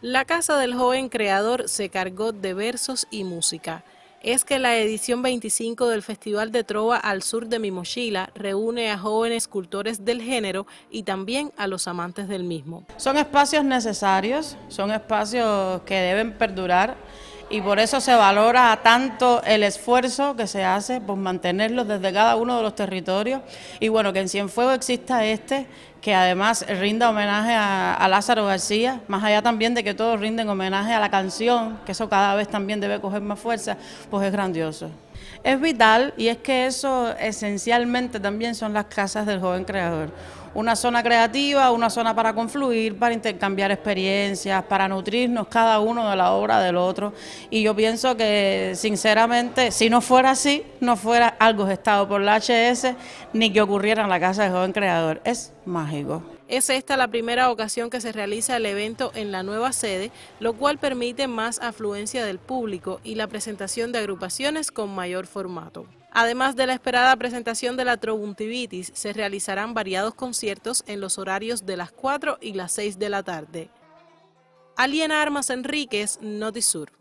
La casa del joven creador se cargó de versos y música. Es que la edición 25 del Festival de Trova al sur de mochila reúne a jóvenes cultores del género y también a los amantes del mismo. Son espacios necesarios, son espacios que deben perdurar y por eso se valora tanto el esfuerzo que se hace por mantenerlos desde cada uno de los territorios y bueno, que en Cienfuegos exista este que además rinda homenaje a, a, Lázaro García, más allá también de que todos rinden homenaje a la canción, que eso cada vez también debe coger más fuerza, pues es grandioso es vital y es que eso esencialmente también son las casas del joven creador. Una zona creativa, una zona para confluir, para intercambiar experiencias, para nutrirnos cada uno de la obra del otro. Y yo pienso que, sinceramente, si no fuera así, no fuera algo gestado por la HS ni que ocurriera en la Casa del Joven Creador. Es mágico. Es esta la primera ocasión que se realiza el evento en la nueva sede, lo cual permite más afluencia del público y la presentación de agrupaciones con mayor formato. Además de la esperada presentación de la Trobuntivitis, se realizarán variados conciertos en los horarios de las 4 y las 6 de la tarde. Aliena Armas Enríquez, Notisur.